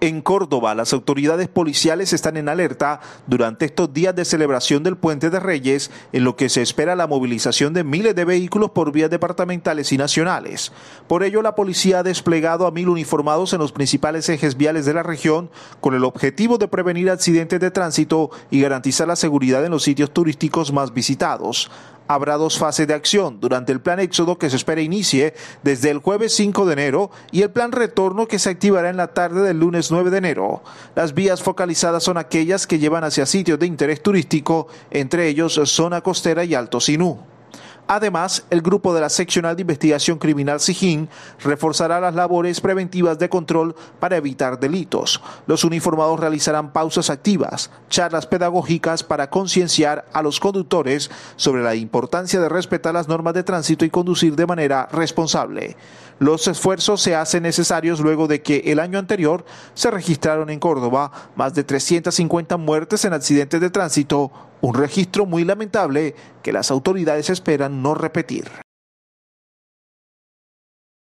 En Córdoba, las autoridades policiales están en alerta durante estos días de celebración del Puente de Reyes, en lo que se espera la movilización de miles de vehículos por vías departamentales y nacionales. Por ello, la policía ha desplegado a mil uniformados en los principales ejes viales de la región, con el objetivo de prevenir accidentes de tránsito y garantizar la seguridad en los sitios turísticos más visitados habrá dos fases de acción durante el plan éxodo que se espera inicie desde el jueves 5 de enero y el plan retorno que se activará en la tarde del lunes 9 de enero. Las vías focalizadas son aquellas que llevan hacia sitios de interés turístico, entre ellos zona costera y Alto Sinú. Además, el grupo de la Seccional de Investigación Criminal SIGIN reforzará las labores preventivas de control para evitar delitos. Los uniformados realizarán pausas activas, charlas pedagógicas para concienciar a los conductores sobre la importancia de respetar las normas de tránsito y conducir de manera responsable. Los esfuerzos se hacen necesarios luego de que el año anterior se registraron en Córdoba más de 350 muertes en accidentes de tránsito un registro muy lamentable que las autoridades esperan no repetir.